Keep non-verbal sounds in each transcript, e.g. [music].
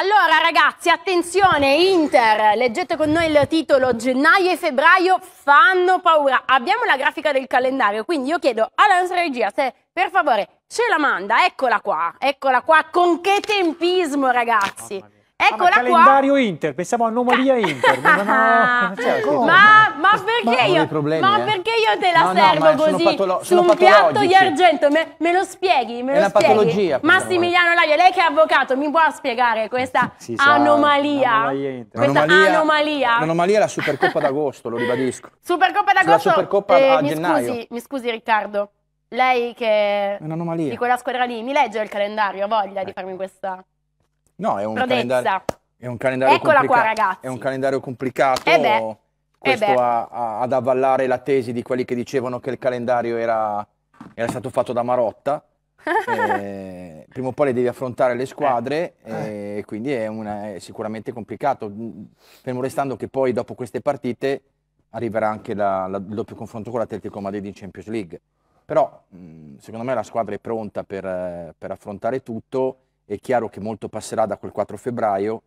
Allora ragazzi, attenzione, Inter, leggete con noi il titolo gennaio e febbraio fanno paura. Abbiamo la grafica del calendario, quindi io chiedo alla nostra regia se per favore ce la manda, eccola qua, eccola qua, con che tempismo ragazzi. Ecco ah, calendario qua. Inter, pensavo anomalia [laughs] Inter. Ma, no, ah, cioè, ma, ma, perché, ma, io, problemi, ma eh? perché io te la no, servo no, così su un piatto di argento? Me, me lo spieghi? Me lo È una spieghi? patologia. Eh. Massimiliano Lario, lei che è avvocato, mi può spiegare questa sì, anomalia? Anomalia, questa anomalia? L'anomalia è la Supercoppa d'agosto, lo ribadisco. Supercoppa d'agosto? La Supercoppa eh, a mi gennaio. Scusi, mi scusi Riccardo, lei che... È un'anomalia. Di quella squadra lì, mi legge il calendario, ha voglia di farmi questa... No, è un calendario. È un calendario Eccola complica- qua, ragazzi. È un calendario complicato. Eh beh. Questo eh a, a, ad avvallare la tesi di quelli che dicevano che il calendario era, era stato fatto da Marotta. [laughs] eh, prima o poi le devi affrontare le squadre eh. eh. e quindi è, una, è, sicuramente complicato. Fermo restando che poi dopo queste partite arriverà anche la, la, il doppio confronto con l'Atletico Madrid in Champions League. Però mh, secondo me la squadra è pronta per, per affrontare tutto è chiaro che molto passerà da quel 4 febbraio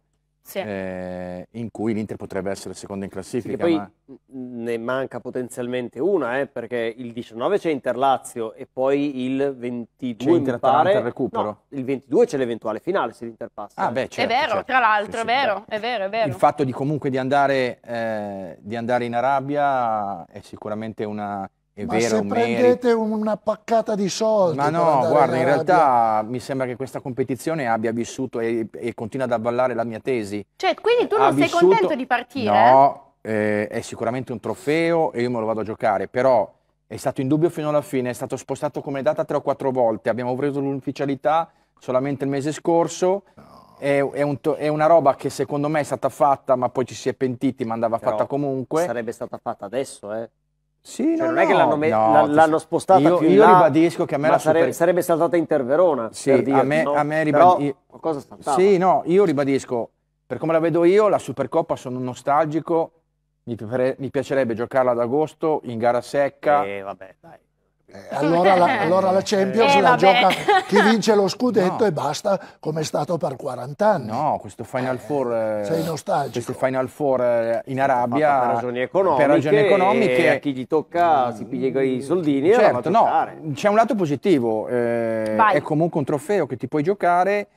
sì. Eh, in cui l'Inter potrebbe essere seconda in classifica. Sì, poi ma... ne manca potenzialmente una, eh, perché il 19 c'è Inter-Lazio e poi il 22 c'è pare... recupero. No, il 22 c'è l'eventuale finale se l'Inter passa. Ah, beh, certo, è vero, certo. tra l'altro, sì, è, vero, è vero, è vero. Il fatto di comunque di andare, eh, di andare in Arabia è sicuramente una è ma vero, se prendete una paccata di soldi. Ma no, guarda, in, in realtà mi sembra che questa competizione abbia vissuto e, e, continua ad avvallare la mia tesi. Cioè, quindi tu non ha sei contento di partire? No, eh, è sicuramente un trofeo e io me lo vado a giocare, però è stato in dubbio fino alla fine, è stato spostato come data tre o quattro volte, abbiamo preso l'ufficialità solamente il mese scorso. No. È, è, un è, una roba che secondo me è stata fatta, ma poi ci si è pentiti, ma andava però fatta comunque. Sarebbe stata fatta adesso, eh. Sì, cioè, no, non è che l'hanno, me- no, l'hanno spostata io, più in là, Io ribadisco che a me la sare- super... sarebbe saltata in Terverona, sì, per dire, a me, no? me ribadisco... Sì, no, io ribadisco, per come la vedo io, la Supercoppa sono nostalgico, mi, piacerebbe giocarla ad agosto, in gara secca. Eh, vabbè, dai. Eh, allora, la, [laughs] allora, la, Champions eh, la gioca chi vince lo scudetto no. e basta, come è stato per 40 anni. No, questo Final eh, Four. Eh, sei nostalgico. Questo Final Four eh, in Arabia. Per ragioni economiche. Per ragioni economiche. a chi gli tocca mm, si piglia i soldini. Certo, no. C'è un lato positivo. Eh, è comunque un trofeo che ti puoi giocare,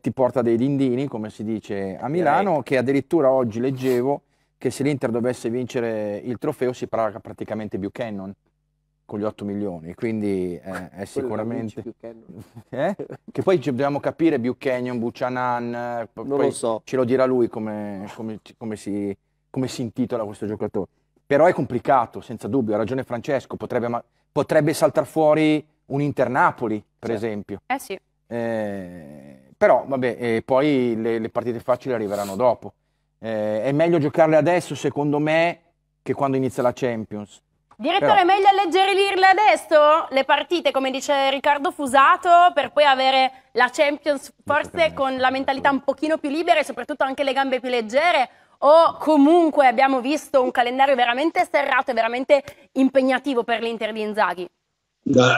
ti porta dei dindini, come si dice a Milano, Direi. che addirittura oggi leggevo che se l'Inter dovesse vincere il trofeo si paga praticamente Buchanan con gli 8 milioni, quindi eh, [laughs] è, è sicuramente... [laughs] eh? Che poi dobbiamo capire Buchanan, Buchanan, non poi lo so. ce lo dirà lui come, come, come, si, come, si, intitola questo giocatore. Però è complicato, senza dubbio, ha ragione Francesco, potrebbe, potrebbe saltare fuori un Inter-Napoli, per sì. esempio. Eh sì. Eh, però vabbè, poi le, le, partite facili arriveranno dopo. Eh, è meglio giocarle adesso, secondo me, che quando inizia la Champions Direttore, Però... meglio alleggerirle adesso le partite, come dice Riccardo Fusato, per poi avere la Champions forse con la mentalità un pochino più libera e soprattutto anche le gambe più leggere? O comunque abbiamo visto un calendario veramente serrato e veramente impegnativo per l'Inter di Inzaghi?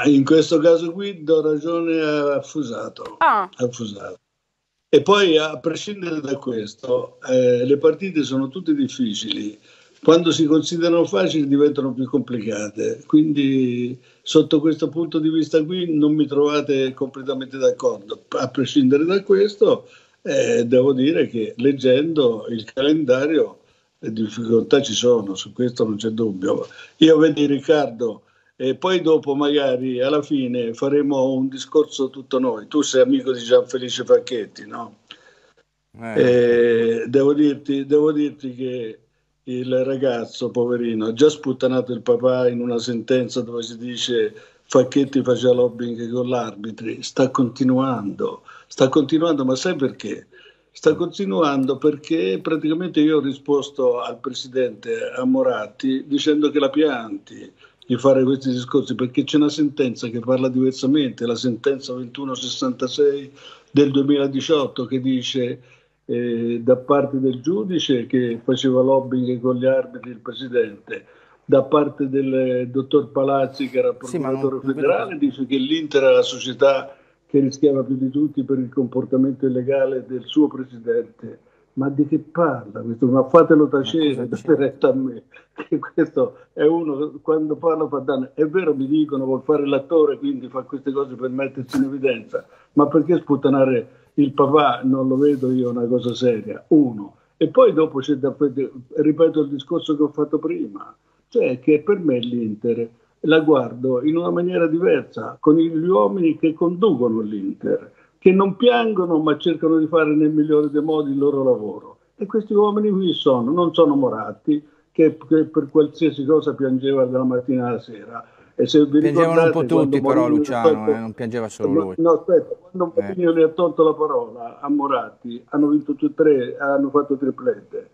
in questo caso qui do ragione a Fusato. Ah. A Fusato. E poi, a prescindere da questo, eh, le partite sono tutte difficili quando si considerano facili diventano più complicate. Quindi sotto questo punto di vista qui non mi trovate completamente d'accordo. A prescindere da questo, eh, devo dire che leggendo il calendario le difficoltà ci sono, su questo non c'è dubbio. Io vedi Riccardo, e poi dopo magari alla fine faremo un discorso tutto noi. Tu sei amico di Gianfelice Facchetti, no? Eh. eh devo, dirti, devo dirti che il ragazzo, poverino, ha già sputtanato il papà in una sentenza dove si dice Facchetti faceva lobbying con l'arbitro, sta continuando, sta continuando, ma sai perché? Sta continuando perché praticamente io ho risposto al presidente a dicendo che la pianti di fare questi discorsi perché c'è una sentenza che parla diversamente, la sentenza 2166 del 2018 che dice eh, da parte del giudice che faceva lobbying con gli arbitri del presidente, da parte del dottor Palazzi che era procuratore sì, federale, dice che l'Inter era la società che rischiava più di tutti per il comportamento illegale del suo presidente. Ma di che parla questo? Ma fatelo tacere, date a me, che questo è uno quando parla fa danno. È vero, mi dicono, vuol fare l'attore, quindi fa queste cose per mettersi in evidenza, ma perché sputtanare il papà non lo vedo io una cosa seria, uno. E poi dopo c'è da, ripeto il discorso che ho fatto prima, cioè che per me l'Inter la guardo in una maniera diversa, con gli uomini che conducono l'Inter, che non piangono ma cercano di fare nel migliore dei modi il loro lavoro. E questi uomini qui sono, non sono Moratti, che, che per qualsiasi cosa piangeva dalla mattina alla sera, e se vi Piangevano un po' tutti però Mourinho Luciano, tolto, eh, non piangeva solo lui. No, aspetta, quando eh. Mourinho eh. gli ha tolto la parola a Moratti, hanno vinto tutti e tre, hanno fatto triplette.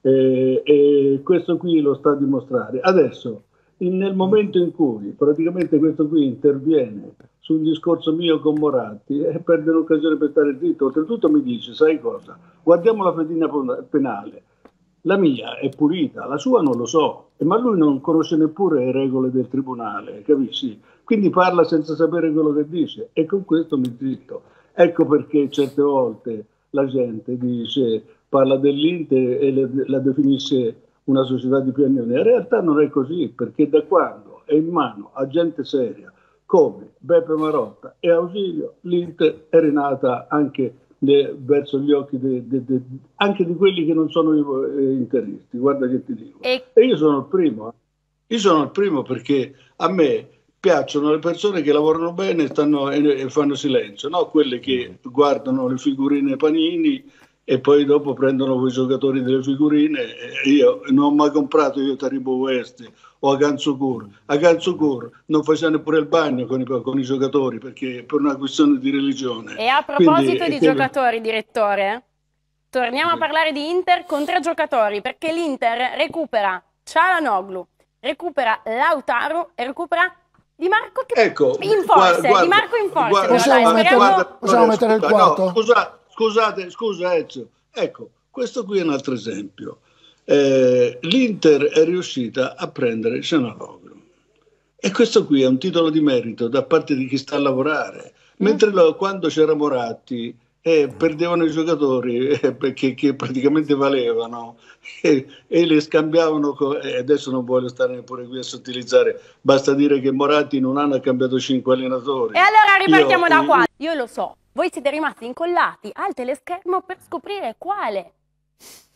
E, e questo qui lo sta a dimostrare. Adesso, in, nel momento in cui praticamente questo qui interviene su un discorso mio con Moratti e perde l'occasione per stare zitto, oltretutto mi dice, sai cosa, guardiamo la fedina penale la mia è pulita, la sua non lo so, ma lui non conosce neppure le regole del tribunale, capisci? Quindi parla senza sapere quello che dice e con questo mi zitto. Ecco perché certe volte la gente dice, parla dell'Inter e le, la definisce una società di pianone. In realtà non è così, perché da quando è in mano a gente seria come Beppe Marotta e Ausilio, l'Inter è rinata anche le, verso gli occhi de, de, de, anche di quelli che non sono eh, interisti, guarda che ti dico. E... e io sono il primo, eh. io sono il primo perché a me piacciono le persone che lavorano bene stanno, e, e, fanno silenzio, no? quelle che mm. guardano le figurine panini e poi dopo prendono quei giocatori delle figurine. Io non ho mai comprato io Taribo West o Aganzukur. Aganzukur non faceva neppure il bagno con i, con i, giocatori perché per una questione di religione. E a proposito Quindi, di quello... giocatori, direttore, torniamo a parlare di Inter con tre giocatori perché l'Inter recupera Cialanoglu, recupera Lautaro e recupera di Marco che ecco, in forze, guarda, Di Marco in forze. Guarda, guarda, possiamo, dai, metterlo, possiamo mettere il quarto? No, scusa, Scusate, scusa Ezio, ecco, questo qui è un altro esempio. Eh, L'Inter è riuscita a prendere Cianaloglu e questo qui è un titolo di merito da parte di chi sta a lavorare. Mm. Mentre mm. lo, quando c'era Moratti eh, perdevano i giocatori eh, perché, che praticamente valevano eh, e le scambiavano. Co- adesso non voglio stare neppure qui a sottilizzare, basta dire che Moratti in un anno ha cambiato cinque allenatori. E allora ripartiamo Io, da qua. Io lo so, voi siete rimasti incollati al teleschermo per scoprire quale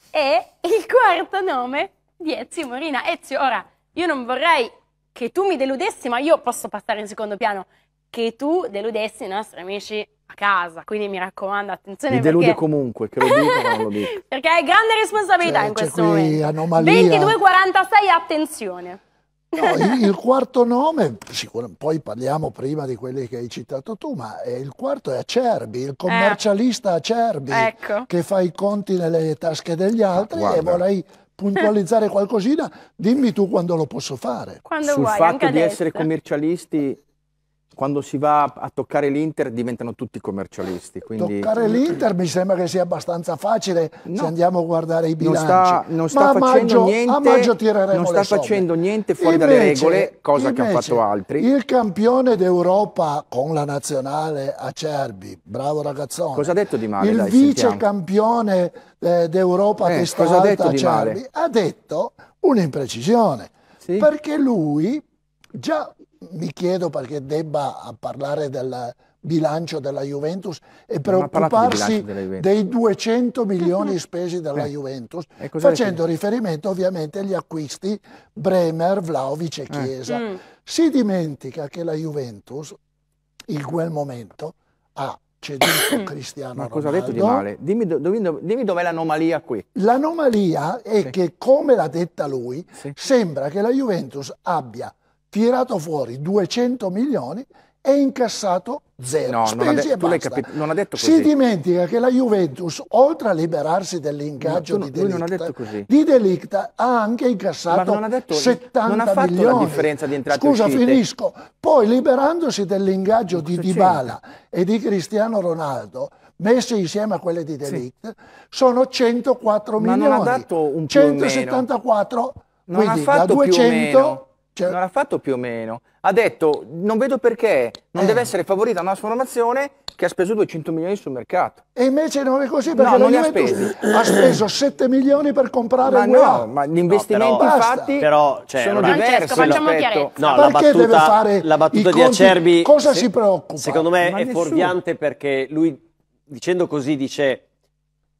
è il quarto nome di Ezio Morina. Ezio, ora, io non vorrei che tu mi deludessi, ma io posso passare in secondo piano, che tu deludessi i nostri amici a casa. Quindi mi raccomando, attenzione. Mi delude perché... comunque, che lo dico, non lo dico. [laughs] perché è grande responsabilità cioè, in questo momento. Anomalia. 2246, attenzione. No, il quarto nome, poi parliamo prima di quelli che hai citato tu, ma il quarto è Acerbi, il commercialista eh. Acerbi ecco. che fa i conti nelle tasche degli altri Guarda. e vorrei puntualizzare qualcosina, dimmi tu quando lo posso fare. Quando Sul vuoi, fatto di adesso. essere commercialisti quando si va a toccare l'Inter diventano tutti commercialisti. Quindi... Toccare mm. l'Inter mi sembra che sia abbastanza facile no. se andiamo a guardare i bilanci. Non sta, non sta facendo, maggio, niente, non sta facendo niente, fuori invece, dalle regole, cosa invece, che hanno fatto altri. Il campione d'Europa con la nazionale Acerbi, bravo ragazzone. Cosa ha detto Di Male? Il dai, vice sentiamo. campione eh, d'Europa eh, testa cosa ha detto Acerbi di male? ha detto un'imprecisione. Sì? Perché lui già mi chiedo perché debba parlare del bilancio della Juventus e eh, preoccuparsi Juventus. dei 200 eh, milioni eh. spesi dalla eh. Juventus, facendo riferimento ovviamente agli acquisti Bremer, Vlaovic e Chiesa. Eh. Mm. Si dimentica che la Juventus in quel momento ha ceduto [coughs] Cristiano Ma cosa ha detto di male? Dimmi, dimmi, dimmi dov'è l'anomalia qui. L'anomalia è sì. che, come l'ha detta lui, sì. sembra che la Juventus abbia tirato fuori 200 milioni e incassato zero. No, non ha, de- e basta. Capi- non ha detto così. Si dimentica che la Juventus, oltre a liberarsi dell'ingaggio no, di, Delicta, di Delicta, ha anche incassato Ma non ha detto, 70 non ha fatto milioni. la differenza di entrate Scusa, uscite. finisco. Poi liberandosi dell'ingaggio di Dybala e di Cristiano Ronaldo, messe insieme a quelle di Delict, sì. sono 104 Ma milioni. Ma non ha dato un 174, non quindi ha fatto da 200 cioè... Non l'ha fatto più o meno. Ha detto, non vedo perché non eh. deve essere favorita una formazione che ha speso 200 milioni sul mercato. E invece non è così perché no, non li ha spesi. ha speso 7 milioni per comprare ma No, ma gli investimenti no, però, fatti però, cioè, sono diversi. Facciamo chiarezza. No, perché battuta, deve fare la battuta di Acerbi... Cosa se, si preoccupa? Secondo me ma è nessuno. fuorviante perché lui, dicendo così, dice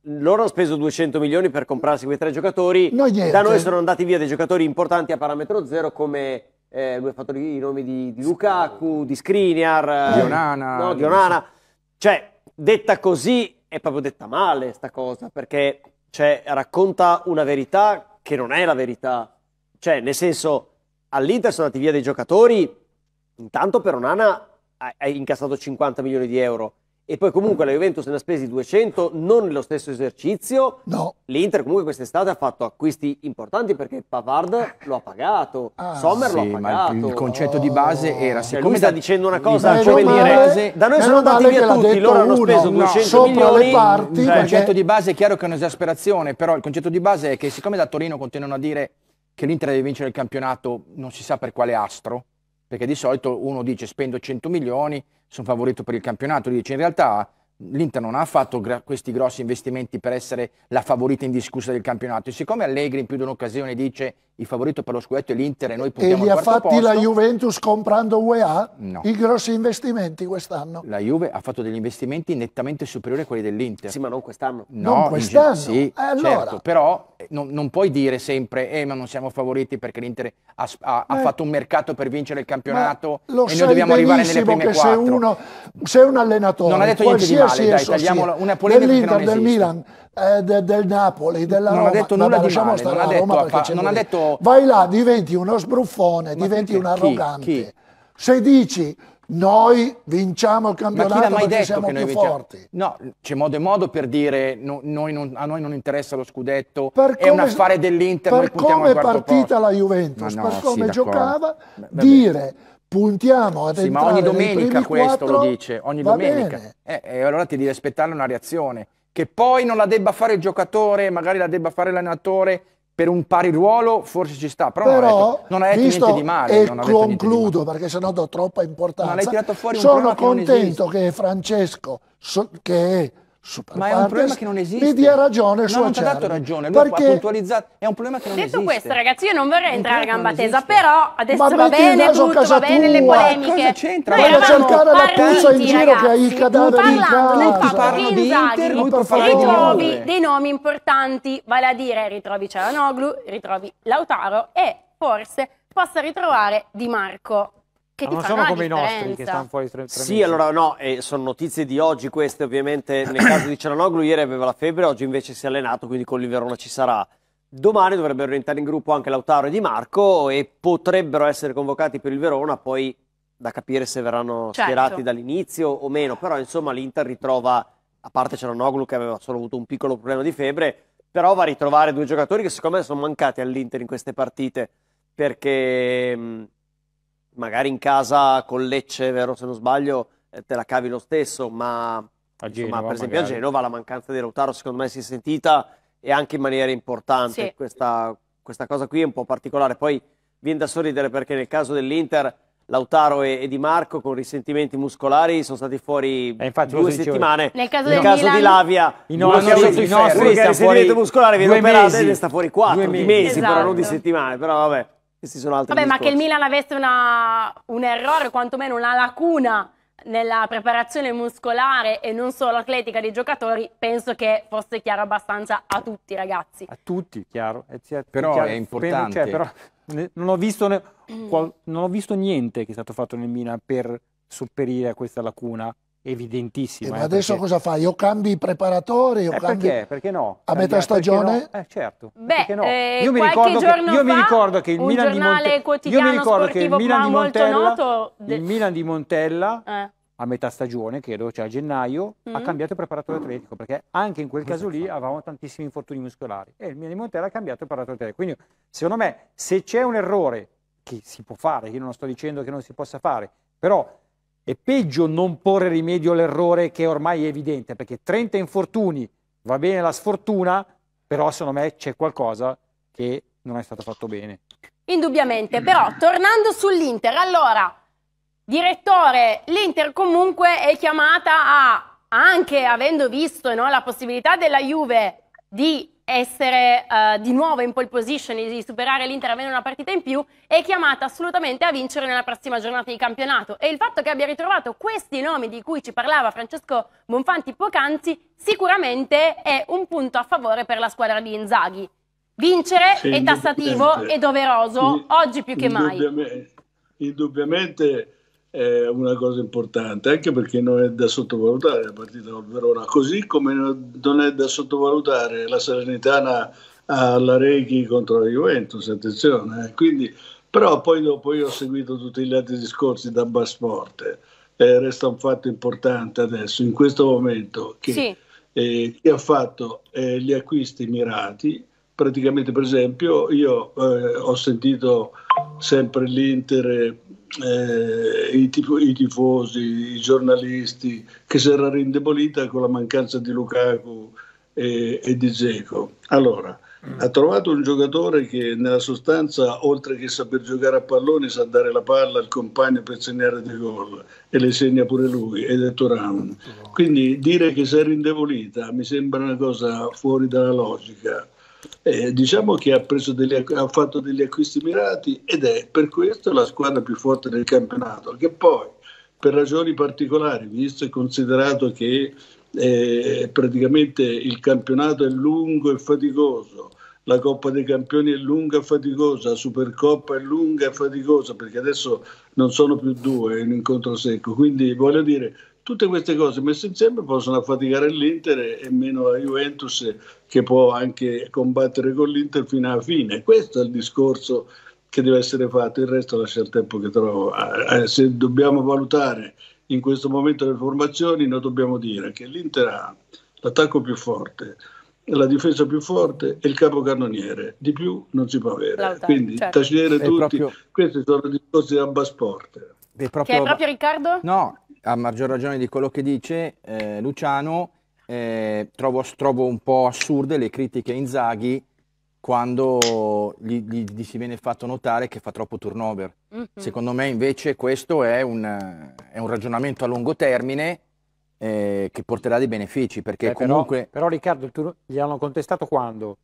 loro hanno speso 200 milioni per comprarsi quei tre giocatori. No, da noi sono andati via dei giocatori importanti a parametro zero come eh, lui ha fatto i nomi di, di Lukaku, di Skriniar, eh, di Onana. No, di Onana. Cioè, detta così è proprio detta male sta cosa, perché cioè, racconta una verità che non è la verità. Cioè, nel senso, all'Inter sono andati via dei giocatori, intanto per Onana hai incassato 50 milioni di euro e poi comunque la Juventus ne ha spesi 200, non nello stesso esercizio. No. L'Inter comunque quest'estate ha fatto acquisti importanti perché Pavard lo ha pagato, ah, Sommer sì, lo ha pagato. il, concetto di base era cioè, siccome cioè, lui sta dicendo una cosa, come dire, eh, da noi sono andati via tutti, loro hanno speso uno, 200 milioni. Parti, cioè, Il concetto di base è chiaro che è un'esasperazione, però il concetto di base è che siccome da Torino continuano a dire che l'Inter deve vincere il campionato non si sa per quale astro, perché di solito uno dice spendo 100 milioni, sono favorito per il campionato, lui dice in realtà l'Inter non ha fatto gra- questi grossi investimenti per essere la favorita indiscussa del campionato e siccome Allegri in più di un'occasione dice il favorito per lo scudetto è l'Inter e noi puntiamo e li ha fatti la Juventus comprando UEA no. i grossi investimenti quest'anno la Juve ha fatto degli investimenti nettamente superiori a quelli dell'Inter sì ma non quest'anno no, non quest'anno ge- sì, eh, allora. certo, però eh, non, non, puoi dire sempre eh ma non siamo favoriti perché l'Inter ha, ha, ha eh. fatto un mercato per vincere il campionato e noi dobbiamo arrivare nelle prime quattro uno, se un allenatore non ha detto niente di male qualsiasi dai, tagliamo una polemica dell'Inter, del Milan, eh, de, del Napoli, della non Roma. Ha detto nulla di male, non ha detto, Roma fa, non ha detto... Vai là, diventi uno sbruffone, Ma diventi un arrogante. Chi? Chi? Se dici noi vinciamo il campionato ma chi perché siamo più vinciamo? forti. No, c'è modo e modo per dire no, noi non, a noi non interessa lo scudetto, per è come, un affare dell'Inter. Per come è partita posto. la Juventus, no, per come giocava, dire puntiamo ad sì, ma ogni domenica questo 4, lo dice, ogni domenica. Eh, eh, e eh, allora ti devi aspettare una reazione, che poi non la debba fare il giocatore, magari la debba fare l'allenatore per un pari ruolo, forse ci sta, però, però non ha detto, niente di male. E concludo, male. perché sennò do troppa importanza. Ma l'hai tirato fuori un Sono contento che, che Francesco, so, che è Super Ma è un problema che non esiste. Vedi ha ragione no, non ti ha dato ragione, lui perché... ha puntualizzato, è un problema che non Detto esiste. Detto questo ragazzi io non vorrei entrare a gamba tesa, però adesso Ma va bene tutto, va bene le polemiche. Ma cosa c'entra? Vai a cercare la puzza in giro ragazzi, che hai il cadavere in casa. Del fatto che Inzaghi ritrovi dei nomi importanti, vale a dire ritrovi Cialanoglu, ritrovi Lautaro e forse possa ritrovare Di Marco che ma non sono come i nostri che stanno fuori tre, tre Sì, mesi. allora no, eh, sono notizie di oggi queste ovviamente. Nel caso di Cianoglu ieri aveva la febbre, oggi invece si è allenato, quindi con l'Iverona ci sarà. Domani dovrebbero entrare in gruppo anche Lautaro e Di Marco e potrebbero essere convocati per il Verona, poi da capire se verranno certo. schierati dall'inizio o meno. Però insomma l'Inter ritrova, a parte Cianoglu che aveva solo avuto un piccolo problema di febbre, però va a ritrovare due giocatori che secondo me sono mancati all'Inter in queste partite perché... Mh, magari in casa con Lecce, vero se non sbaglio, eh, te la cavi lo stesso, ma insomma, per esempio magari. a Genova la mancanza di Lautaro secondo me si è sentita e anche in maniera importante. Sì. Questa, questa, cosa qui è un po' particolare. Poi viene da sorridere perché nel caso dell'Inter Lautaro e, Di Marco con risentimenti muscolari sono stati fuori eh, due settimane. Nel caso, nel caso di Lavia, i nostri, nostri, i nostri, nostri risentimento e viene sta fuori quattro, mesi, mesi esatto. però non di esatto. settimane, però vabbè. Questi sono altri Vabbè, discorsi. ma che il Milan avesse una, un errore, quantomeno una lacuna nella preparazione muscolare e non solo atletica dei giocatori, penso che fosse chiaro abbastanza a tutti, ragazzi. A tutti, chiaro. È eh, chiaro però chiaro, è cioè, importante. Cioè, però, non, ho visto ne, qual, non ho visto niente che è stato fatto nel Milan per sopperire a questa lacuna evidentissima. Eh, ma eh, adesso perché... cosa fai? Io cambi i preparatori? Io eh, cambi... Perché? Perché no? A metà stagione? No? Eh, certo. Beh, no? eh, io, mi ricordo, che, io fa, mi ricordo che il Milan di Montella... Io mi ricordo che il Milan di Montella... Noto... Il Milan di Montella... Eh a metà stagione, credo, cioè a gennaio, mm. ha cambiato il preparatore atletico perché anche in quel caso lì avevamo tantissimi infortuni muscolari e il Milan di Montella ha cambiato il preparatore atletico. Quindi, secondo me, se c'è un errore che si può fare, io non sto dicendo che non si possa fare, però è peggio non porre rimedio all'errore che ormai è evidente, perché 30 infortuni, va bene la sfortuna, però secondo me c'è qualcosa che non è stato fatto bene. Indubbiamente, però tornando sull'Inter, allora, direttore, l'Inter comunque è chiamata a, anche avendo visto no, la possibilità della Juve di essere uh, di nuovo in pole position, e di superare l'Inter avendo una partita in più, è chiamata assolutamente a vincere nella prossima giornata di campionato. E il fatto che abbia ritrovato questi nomi di cui ci parlava Francesco Bonfanti poc'anzi, sicuramente è un punto a favore per la squadra di Inzaghi. Vincere sì, è tassativo e doveroso oggi più che mai. Indubbiamente è una cosa importante, anche perché non è da sottovalutare la partita col Verona, così come non è da sottovalutare la Salernitana alla Rechi contro la Juventus, attenzione. Eh. Quindi, però poi dopo io ho seguito tutti gli altri discorsi da Basport, eh, resta un fatto importante adesso, in questo momento, che sì. eh, chi ha fatto eh, gli acquisti mirati praticamente per esempio io eh, ho sentito sempre l'Inter, eh, i, tifo- i, tifosi, i giornalisti che si era rindebolita con la mancanza di Lukaku e, e di Zeko Allora, mm. ha trovato un giocatore che nella sostanza, oltre che saper giocare a palloni, sa dare la palla al compagno per segnare dei gol e le segna pure lui, ed è Toran. Quindi dire che si è rindebolita mi sembra una cosa fuori dalla logica eh, diciamo che ha, degli, ha, fatto degli acquisti mirati ed è per questo la squadra più forte del campionato, che poi per ragioni particolari, visto e considerato che eh, praticamente il campionato è lungo e faticoso, la Coppa dei Campioni è lunga e faticosa, la Supercoppa è lunga e faticosa perché adesso non sono più due in incontro secco, quindi voglio dire Tutte queste cose messe insieme possono affaticare l'Inter e meno la Juventus che può anche combattere con l'Inter fino alla fine. Questo è il discorso che deve essere fatto, il resto lascia il tempo che trovo. Ah, eh, se dobbiamo valutare in questo momento le formazioni, noi dobbiamo dire che l'Inter ha l'attacco più forte, la difesa più forte e il capocannoniere. Di più non si può avere. L'Auta, Quindi certo. tacere tutti. Proprio... Questi sono discorsi da bassport. proprio... Che è proprio Riccardo? No, a maggior ragione di quello che dice eh, Luciano, eh, trovo, trovo, un po' assurde le critiche a Inzaghi quando gli, gli, gli, si viene fatto notare che fa troppo turnover. Mm -hmm. Secondo me invece questo è un, è un ragionamento a lungo termine eh, che porterà dei benefici perché Beh, comunque... Però, però Riccardo, tu, gli hanno contestato quando?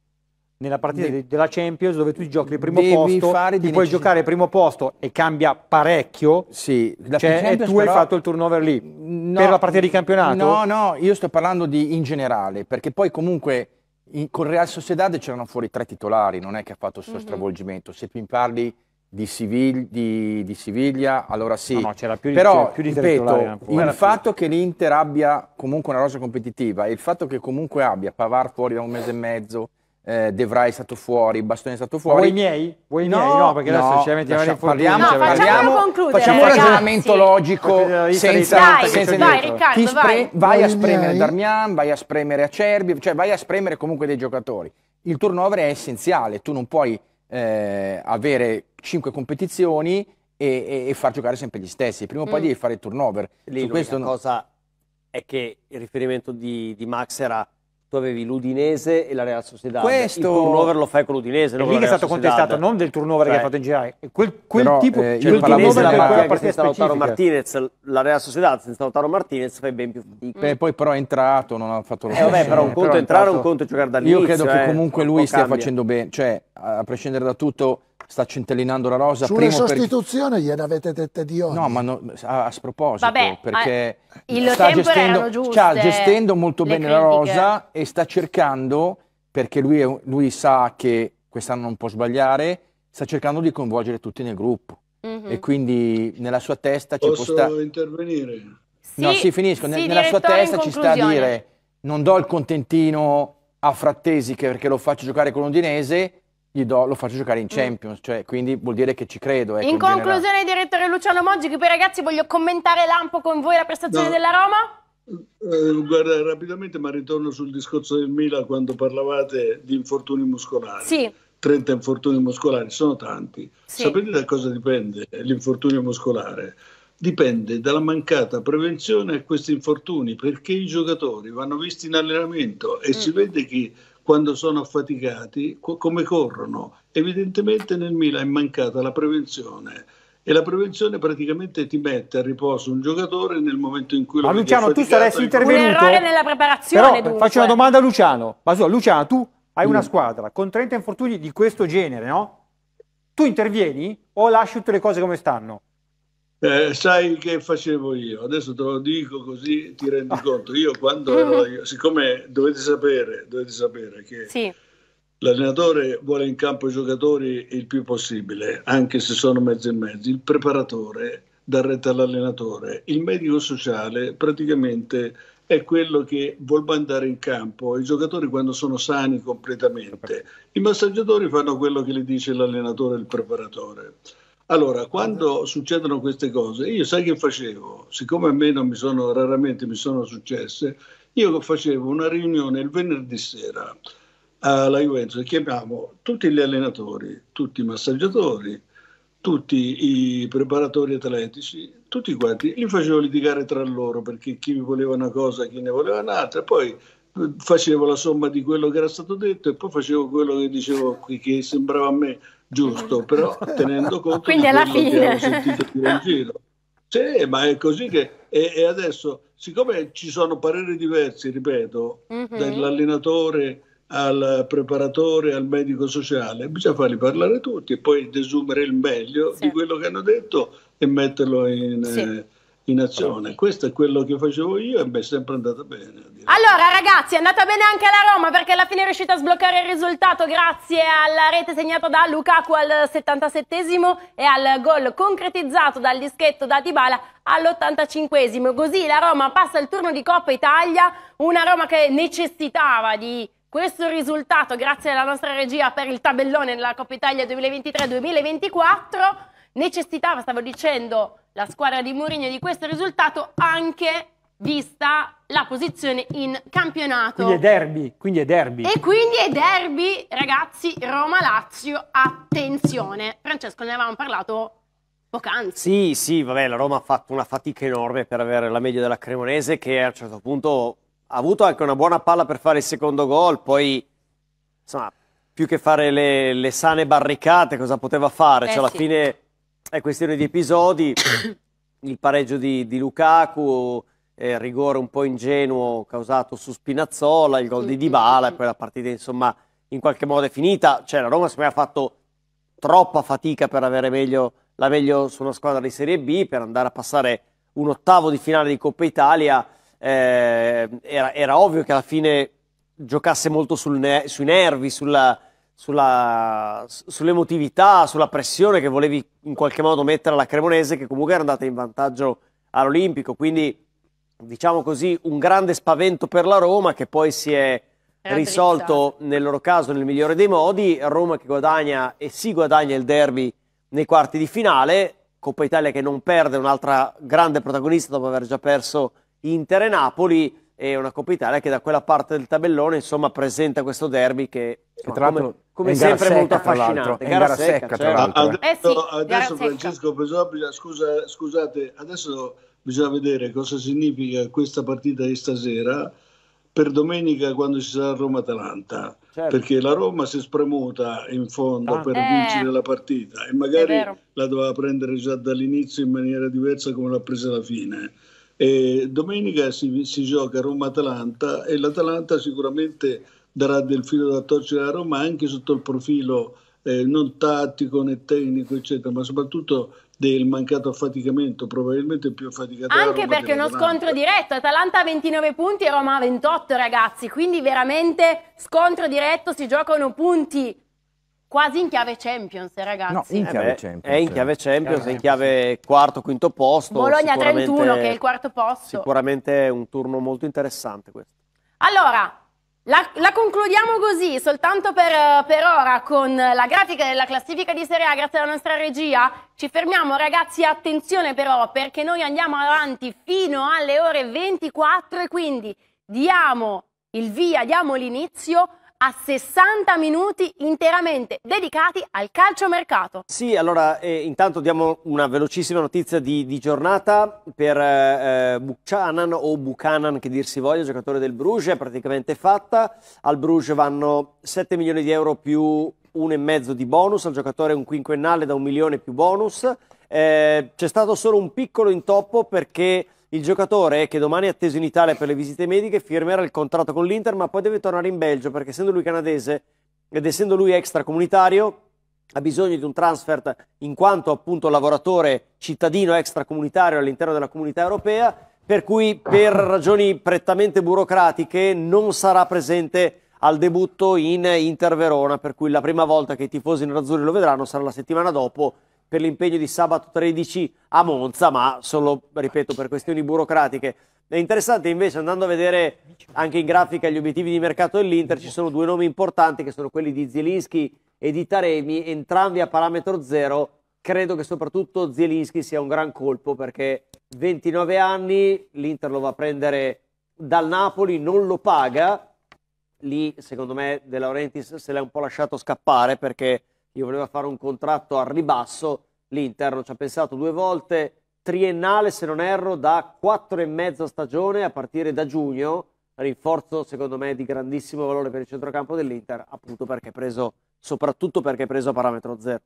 nella partita De- della Champions dove tu giochi il primo posto, fare ti puoi giocare il primo posto e cambia parecchio. Sì, cioè, e tu però... hai fatto il turnover lì no, per la partita di campionato. No, no, io sto parlando di in generale, perché poi comunque in, con Real Sociedad c'erano fuori tre titolari, non è che ha fatto questo mm-hmm. stravolgimento. Se tu mi parli di, Siviglia, di, di Siviglia allora sì. No, no, c'era più di, Però, più di ripeto, il fatto più. che l'Inter abbia comunque una rosa competitiva e il fatto che comunque abbia Pavar fuori da un mese e mezzo, eh, De è stato fuori, Bastone è stato fuori. Ma vuoi i miei? Vuoi i no, miei? No, perché no, adesso ci mettiamo in Parliamo, no, parliamo, facciamo un ragionamento logico senza, dai, senza vai, Riccardo, Ti vai. vai a spremere miei? Darmian, vai a spremere Acerbi, cioè vai a spremere comunque dei giocatori. Il turnover è essenziale, tu non puoi eh, avere cinque competizioni e, e, e, far giocare sempre gli stessi. Prima o mm. poi devi fare il turnover. Lì Su questo no. cosa è che il riferimento di, di Max era tu avevi l'Udinese e la Real Sociedad. Questo... Il turnover lo fai con l'Udinese. Non è lì che è stato contestato, non del turnover cioè. che ha fatto in girare. Quel, quel Però, tipo eh, cioè, l'Udinese la partita senza specifica. Lautaro Martinez, la Real Sociedad senza Lautaro Martinez fai ben più fatica. Beh, poi però è entrato, non ha fatto lo stesso. Eh, vabbè, però un conto però entrare, entrato... un conto giocare da lì. Io credo eh, che comunque lui stia cambia. facendo bene, cioè a prescindere da tutto sta centellinando la rosa. Sulle sostituzioni per... gliene avete dette di oggi. No, ma no, a, a sproposito, Vabbè, perché il sta gestendo, sta gestendo molto bene critiche. la rosa e sta cercando, perché lui, lui sa che quest'anno non può sbagliare, sta cercando di coinvolgere tutti nel gruppo. Mm -hmm. E quindi nella sua testa ci Posso può stare... intervenire? Sì, no, sì, finisco. Sì, nella sua testa ci sta a dire non do il contentino a Frattesi perché lo faccio giocare con l'Udinese, gli do, lo faccio giocare in mm. Champions, cioè, quindi vuol dire che ci credo. Ecco, in, in conclusione, generale. direttore Luciano Moggi, che poi ragazzi voglio commentare l'ampo con voi la prestazione no. della Roma. Eh, guarda, rapidamente, ma ritorno sul discorso del Milan quando parlavate di infortuni muscolari. Sì. 30 infortuni muscolari, sono tanti. Sì. Sapete da cosa dipende l'infortunio muscolare? Dipende dalla mancata prevenzione a questi infortuni, perché i giocatori vanno visti in allenamento e mm. si vede che quando sono affaticati, co- come corrono. Evidentemente nel Milan è mancata la prevenzione e la prevenzione praticamente ti mette a riposo un giocatore nel momento in cui lo Ma Luciano, tu saresti intervenuto. Un errore nella preparazione. Però, faccio una domanda a Luciano. Ma so, Luciano, tu hai una mm. squadra con 30 infortuni di questo genere, no? Tu intervieni o lasci tutte le cose come stanno? Eh, sai che facevo io? Adesso te lo dico così ti rendi conto. Io quando ero, io, mm-hmm. siccome dovete sapere, dovete sapere che sì. l'allenatore vuole in campo i giocatori il più possibile, anche se sono mezzi e mezzi, il preparatore dà retta all'allenatore, il medico sociale praticamente è quello che vuol mandare in campo i giocatori quando sono sani completamente. I massaggiatori fanno quello che gli dice l'allenatore e il preparatore. Allora, quando succedono queste cose, io sai che facevo? Siccome a me non mi sono, raramente mi sono successe, io facevo una riunione il venerdì sera alla Juventus e chiamavo tutti gli allenatori, tutti i massaggiatori, tutti i preparatori atletici, tutti quanti, li facevo litigare tra loro perché chi voleva una cosa, chi ne voleva un'altra, poi eh, facevo la somma di quello che era stato detto e poi facevo quello che dicevo qui, che sembrava a me giusto, però tenendo conto Quindi di alla fine. sentito dire in giro. Sì, ma è così che... E, e adesso, siccome ci sono pareri diversi, ripeto, mm-hmm. dall'allenatore al preparatore, al medico sociale, bisogna farli parlare tutti e poi desumere il meglio sì. di quello che hanno detto e metterlo in... Sì. Eh, in azione. Questo è quello che facevo io e mi è sempre andata bene. Allora ragazzi è andata bene anche la Roma perché alla fine è riuscita a sbloccare il risultato grazie alla rete segnata da Lukaku al 77esimo e al gol concretizzato dal dischetto da Dybala all'85esimo. Così la Roma passa il turno di Coppa Italia, una Roma che necessitava di questo risultato grazie alla nostra regia per il tabellone della Coppa Italia 2023-2024 necessitava, stavo dicendo, la squadra di Mourinho di questo risultato anche vista la posizione in campionato. Quindi è derby, quindi è derby. E quindi è derby, ragazzi, Roma-Lazio, attenzione. Francesco, ne avevamo parlato poc'anzi. Sì, sì, vabbè, la Roma ha fatto una fatica enorme per avere la media della Cremonese che a un certo punto ha avuto anche una buona palla per fare il secondo gol, poi insomma, più che fare le, le sane barricate, cosa poteva fare? Eh, cioè alla eh sì. fine è questione di episodi, [coughs] il pareggio di, di Lukaku, eh, rigore un po' ingenuo causato su Spinazzola, il gol di Dybala e poi la partita insomma in qualche modo è finita. Cioè la Roma secondo me ha fatto troppa fatica per avere meglio, la meglio su una squadra di Serie B, per andare a passare un ottavo di finale di Coppa Italia. Eh, era, era, ovvio che alla fine giocasse molto sul ne sui nervi, sulla, sulla, sull'emotività, sulla pressione che volevi in qualche modo mettere alla Cremonese, che comunque era andata in vantaggio all'Olimpico. Quindi, diciamo così, un grande spavento per la Roma che poi si è risolto nel loro caso nel migliore dei modi. Roma che guadagna e si guadagna il derby nei quarti di finale. Coppa Italia che non perde un'altra grande protagonista dopo aver già perso Inter e Napoli e una Coppa Italia che da quella parte del tabellone insomma presenta questo derby che insomma, tra l'altro come sempre secca, molto affascinante. Gara, gara secca, tra certo. l'altro. Eh. Eh, adesso, Francesco scusate, adesso bisogna vedere cosa significa questa partita di stasera per domenica quando ci sarà Roma-Atalanta. Certo. Perché la Roma si è spremuta in fondo ah. per eh. vincere la partita e magari la doveva prendere già dall'inizio in maniera diversa come l'ha presa alla fine. E domenica si, si gioca Roma-Atalanta e l'Atalanta sicuramente darà del filo da torcere alla Roma anche sotto il profilo eh, non tattico né tecnico, eccetera, ma soprattutto del mancato affaticamento, probabilmente più affaticato. Anche perché è uno scontro diretto, Atalanta 29 punti e Roma 28 ragazzi, quindi veramente scontro diretto, si giocano punti quasi in chiave Champions eh, ragazzi. No, in eh chiave eh Champions. È in chiave certo. Champions, è in chiave quarto, quinto posto. Bologna 31 che è il quarto posto. Sicuramente è un turno molto interessante questo. Allora, la, la, concludiamo così, soltanto per, per, ora, con la grafica della classifica di Serie A, grazie alla nostra regia. Ci fermiamo ragazzi, attenzione però, perché noi andiamo avanti fino alle ore 24 e quindi diamo il via, diamo l'inizio a 60 minuti interamente dedicati al calciomercato. Sì, allora eh, intanto diamo una velocissima notizia di, di giornata per eh, Buchanan o Buchanan che dir si voglia, giocatore del Bruges, è praticamente fatta. Al Bruges vanno 7 milioni di euro più un e mezzo di bonus, al giocatore un quinquennale da un milione più bonus. Eh, c'è stato solo un piccolo intoppo perché il giocatore che domani è atteso in Italia per le visite mediche firmerà il contratto con l'Inter, ma poi deve tornare in Belgio perché essendo lui canadese ed essendo lui extracomunitario ha bisogno di un transfert in quanto appunto lavoratore cittadino extracomunitario all'interno della comunità europea, per cui per ragioni prettamente burocratiche non sarà presente al debutto in Inter Verona, per cui la prima volta che i tifosi nerazzurri lo vedranno sarà la settimana dopo per l'impegno di sabato 13 a Monza, ma solo, ripeto, per questioni burocratiche. È interessante invece andando a vedere anche in grafica gli obiettivi di mercato dell'Inter, ci sono due nomi importanti che sono quelli di Zielinski e di Taremi, entrambi a parametro zero. Credo che soprattutto Zielinski sia un gran colpo perché 29 anni, l'Inter lo va a prendere dal Napoli, non lo paga. Lì secondo me De Laurentiis se l'è un po' lasciato scappare perché io voleva fare un contratto al ribasso, l'Inter non ci ha pensato due volte, triennale se non erro, da quattro e mezza stagione a partire da giugno, rinforzo secondo me di grandissimo valore per il centrocampo dell'Inter, appunto perché preso, soprattutto perché preso a parametro zero.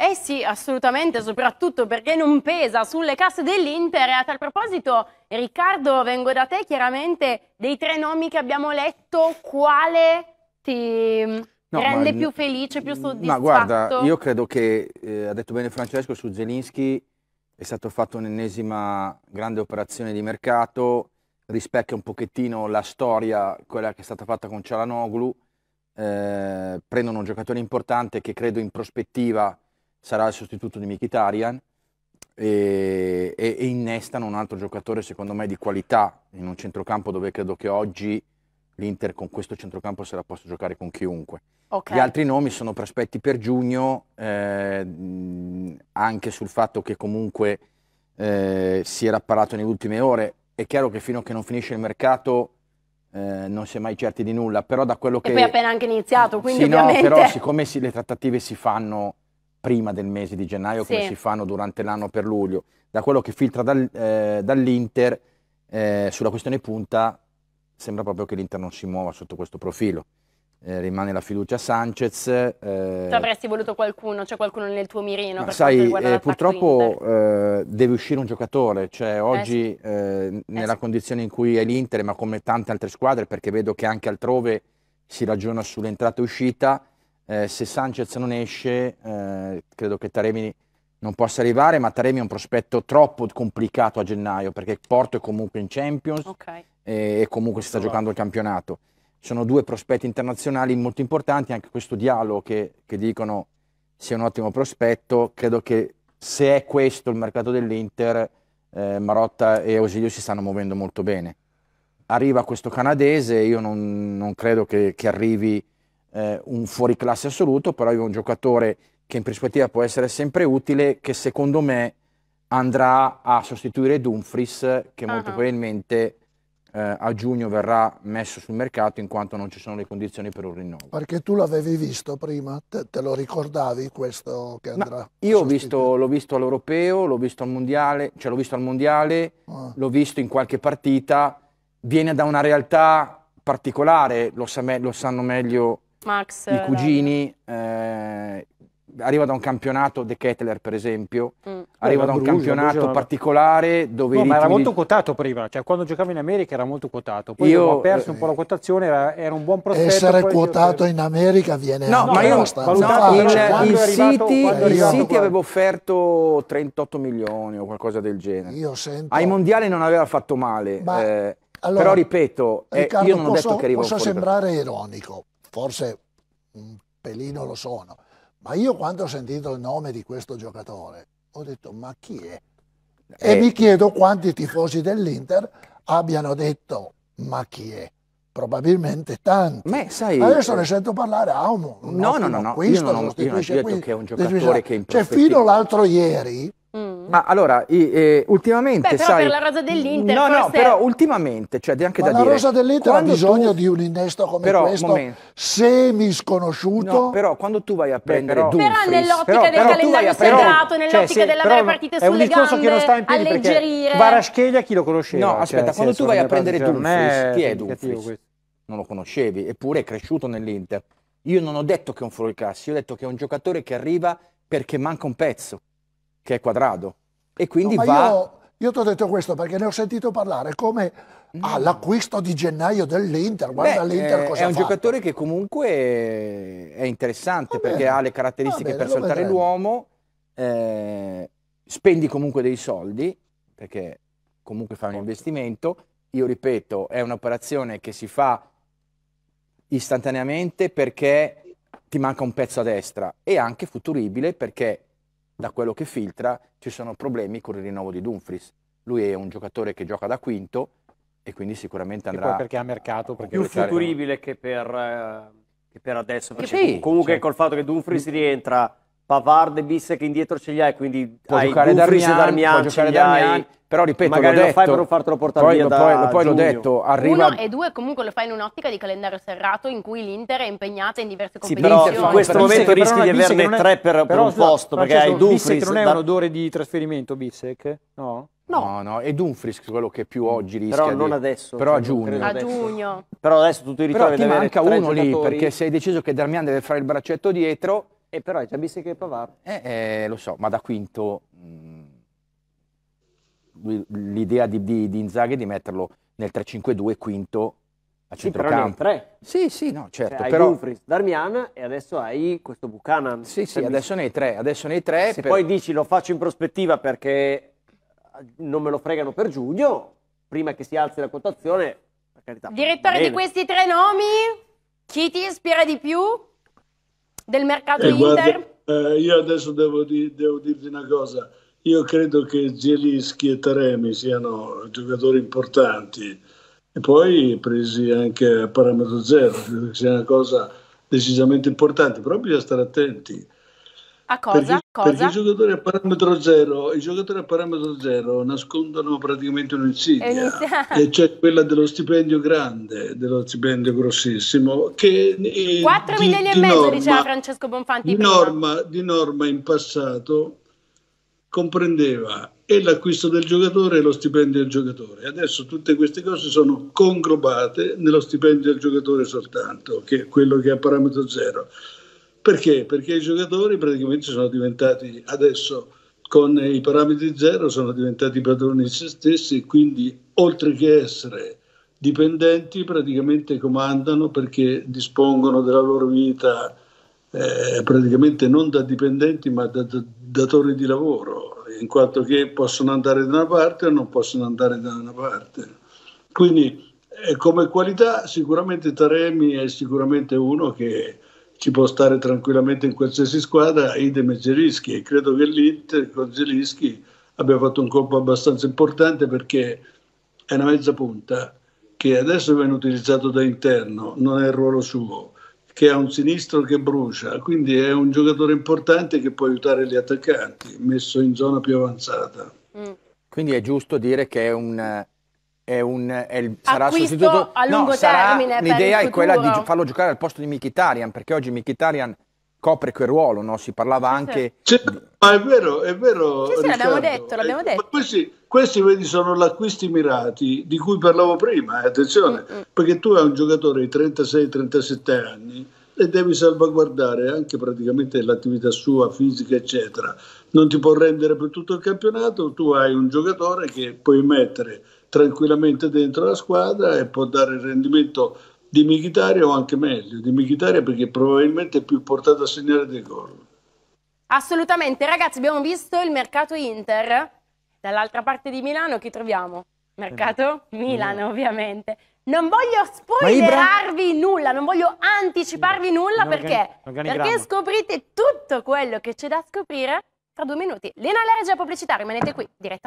Eh sì, assolutamente, soprattutto perché non pesa sulle casse dell'Inter. A tal proposito, Riccardo, vengo da te, chiaramente dei tre nomi che abbiamo letto, quale ti No, rende più felice, più soddisfatto? Ma guarda, io credo che, eh, ha detto bene Francesco, su Zelinski è stata fatta un'ennesima grande operazione di mercato, rispecchia un pochettino la storia, quella che è stata fatta con Cialanoglu, eh, prendono un giocatore importante che credo in prospettiva sarà il sostituto di Mkhitaryan e, e, e innestano un altro giocatore secondo me di qualità in un centrocampo dove credo che oggi l'Inter con questo centrocampo se la posso giocare con chiunque. Okay. Gli altri nomi sono prospetti per giugno, eh, anche sul fatto che comunque eh, si era parlato nelle ultime ore. È chiaro che fino a che non finisce il mercato eh, non si è mai certi di nulla, però da quello che... E poi è appena anche iniziato, quindi sì, ovviamente... no, però siccome si, le trattative si fanno prima del mese di gennaio, sì. come si fanno durante l'anno per luglio, da quello che filtra dal, eh, dall'Inter eh, sulla questione punta sembra proprio che l'Inter non si muova sotto questo profilo. Eh, rimane la fiducia a Sanchez. Eh... Cioè avresti voluto qualcuno, c'è cioè qualcuno nel tuo mirino? Ma sai, eh, purtroppo eh, deve uscire un giocatore, cioè eh oggi sì. Eh, nella sì. condizione in cui è l'Inter, ma come tante altre squadre, perché vedo che anche altrove si ragiona sull'entrata e uscita, se Sanchez non esce credo che Taremi non possa arrivare, ma Taremi è un prospetto troppo complicato a gennaio, perché Porto è comunque in Champions, Ok e, comunque si sta esatto. giocando il campionato. Sono due prospetti internazionali molto importanti, anche questo dialogo che, che dicono sia un ottimo prospetto, credo che se è questo il mercato dell'Inter, eh, Marotta e Ausilio si stanno muovendo molto bene. Arriva questo canadese, io non, non credo che, che arrivi eh, un fuoriclasse assoluto, però è un giocatore che in prospettiva può essere sempre utile, che secondo me andrà a sostituire Dumfries, che molto uh -huh. probabilmente eh, a giugno verrà messo sul mercato in quanto non ci sono le condizioni per un rinnovo. Perché tu l'avevi visto prima, te, te, lo ricordavi questo che andrà? No, io l'ho visto all'Europeo, l'ho visto al Mondiale, cioè l'ho visto al Mondiale, ah. l'ho visto in qualche partita, viene da una realtà particolare, lo, sa me, lo sanno meglio Max, i cugini, eh, arriva da un campionato, De Kettler per esempio, mm. arriva da un Brugia, campionato Brugia, particolare dove... No, ma era molto quotato prima, cioè quando giocava in America era molto quotato, poi io, ha perso eh, un po' la quotazione, era, era un buon prospetto. Essere quotato in America viene... No, ma io valutato, no, però, il, il, arrivato, City, il City aveva offerto 38 milioni o qualcosa del genere. Io sento... Ai mondiali non aveva fatto male, ma, eh, allora, però ripeto, Riccardo, eh, io non posso, ho detto che arriva... Posso sembrare ironico, forse un pelino lo sono ma io quando ho sentito il nome di questo giocatore ho detto ma chi è? E, e eh. mi chiedo quanti tifosi dell'Inter abbiano detto ma chi è? Probabilmente tanti. Ma sai, Adesso ne eh, sento parlare a un, un no, no, no, no, acquisto, io non, io non ho detto qui, che è un giocatore che in prospettiva... Cioè fino l'altro ieri Mm. Ma allora, eh, ultimamente. Beh, però sai, per la rosa dell'Inter. No, no, però ultimamente, cioè, anche Ma da la dire. La rosa dell'Inter ha bisogno tu... di un innesto come però, questo, semi sconosciuto. No, però quando tu vai a prendere. Beh, però, Dumfries, però nell'ottica del calendario serrato, cioè, nell'ottica cioè, sì, dell'avere partite sulle gambe, che non sta in piedi alleggerire. Varascheglia chi lo conosceva? No, cioè, aspetta, cioè, quando tu vai a prendere Dumfries, cioè, chi è Dumfries? Non lo conoscevi, eppure è cresciuto nell'Inter. Io non ho detto che è un fuoriclasse, io ho detto che è un giocatore che arriva perché manca un pezzo che è quadrado. E quindi no, va... Io, io ti ho detto questo perché ne ho sentito parlare come all'acquisto di gennaio dell'Inter. Guarda Beh, l'Inter eh, cosa È un fatto. giocatore che comunque è interessante bene, perché ha le caratteristiche bene, per saltare l'uomo, eh, spendi comunque dei soldi perché comunque fa un investimento. Io ripeto, è un'operazione che si fa istantaneamente perché ti manca un pezzo a destra e anche futuribile perché da quello che filtra ci sono problemi con il rinnovo di Dumfries. Lui è un giocatore che gioca da quinto e quindi sicuramente andrà... Poi perché ha mercato... Perché più futuribile che per, eh, che per, adesso. Perché sì, comunque cioè... col fatto che Dumfries rientra Pavard e Bissek indietro ce li hai, quindi può hai giocare Dumfries Darmian, e Darmian, Darmian, però ripeto, magari lo detto, fai per non fartelo portare poi, via lo, poi, poi l'ho detto, arriva... Uno e due comunque lo fai in un'ottica di calendario serrato in cui l'Inter è impegnata in diverse competizioni. Sì, però in questo momento Bissek, rischi di averne tre per, per un posto, perché hai Dumfries... Bissek non è un odore di trasferimento, Bissek? No? No. no, no, è Dunfrisk quello che più oggi rischia. Però non di... adesso. Però a giugno. a giugno. Però adesso tu ti ritrovi... Però ti manca uno lì, perché se hai deciso che Darmian deve fare il braccetto dietro e eh, però hai già Bissec e Pavard. Eh, eh, lo so, ma da quinto mm, l'idea di, di, di Inzaghi è di metterlo nel 3-5-2 quinto a sì, centrocampo. Però ne tre. Sì, sì, no, cioè, certo. Cioè, hai però... Dumfries, Darmian e adesso hai questo Buchanan. Sì, sì, adesso nei tre. Adesso nei tre Se per... poi dici lo faccio in prospettiva perché eh, non me lo fregano per giugno, prima che si alzi la quotazione, per carità. Direttore di questi tre nomi, chi ti ispira di più? del mercato eh, Inter? Guarda, eh, io adesso devo, di, devo, dirvi una cosa. Io credo che Gelischi e Taremi siano giocatori importanti e poi presi anche a parametro zero, credo che sia una cosa decisamente importante, però bisogna stare attenti a cosa? Perché, cosa? perché i giocatori a parametro zero, i giocatori a parametro zero nascondono praticamente un'insidia, eh, e cioè quella dello stipendio grande, dello stipendio grossissimo. Che, 4 eh, di, milioni di e mezzo, diceva Francesco Bonfanti. Di norma, di norma in passato comprendeva e l'acquisto del giocatore e lo stipendio del giocatore. Adesso tutte queste cose sono conglobate nello stipendio del giocatore soltanto, che è quello che è a parametro zero. Perché? Perché i giocatori praticamente sono diventati adesso con i parametri zero sono diventati padroni di se stessi e quindi oltre che essere dipendenti praticamente comandano perché dispongono della loro vita eh, praticamente non da dipendenti ma da, datori di lavoro in quanto che possono andare da una parte o non possono andare da una parte quindi eh, come qualità sicuramente Taremi è sicuramente uno che ci può stare tranquillamente in qualsiasi squadra, idem Zelischi e credo che l'Inter con Zelischi abbia fatto un colpo abbastanza importante perché è una mezza punta che adesso viene utilizzato da interno, non è il ruolo suo, che ha un sinistro che brucia, quindi è un giocatore importante che può aiutare gli attaccanti, messo in zona più avanzata. Quindi è giusto dire che è un è un, è il, sarà sostituto a lungo no, termine. l'idea è quella di farlo giocare al posto di Mikitarian, perché oggi Mikitarian copre quel ruolo, no? si parlava anche... Cioè, ma è vero, è vero. Sì, sì, l'abbiamo detto, l'abbiamo eh, detto. Eh, questi, questi, vedi, sono gli acquisti mirati di cui parlavo prima, eh, attenzione, mm -hmm. perché tu hai un giocatore di 36-37 anni e devi salvaguardare anche praticamente l'attività sua, fisica, eccetera. Non ti può rendere per tutto il campionato, tu hai un giocatore che puoi mettere tranquillamente dentro la squadra e può dare il rendimento di Michitaria o anche meglio di Michitaria perché probabilmente è più portato a segnare dei gol. Assolutamente, ragazzi, abbiamo visto il mercato Inter. Dall'altra parte di Milano chi troviamo? Mercato eh, Milano, ovviamente. Non voglio spoilerarvi Ibra... nulla, non voglio anticiparvi nulla perché? Perché scoprite tutto quello che c'è da scoprire tra due minuti. alla regia Pubblicità, rimanete qui, diretta su.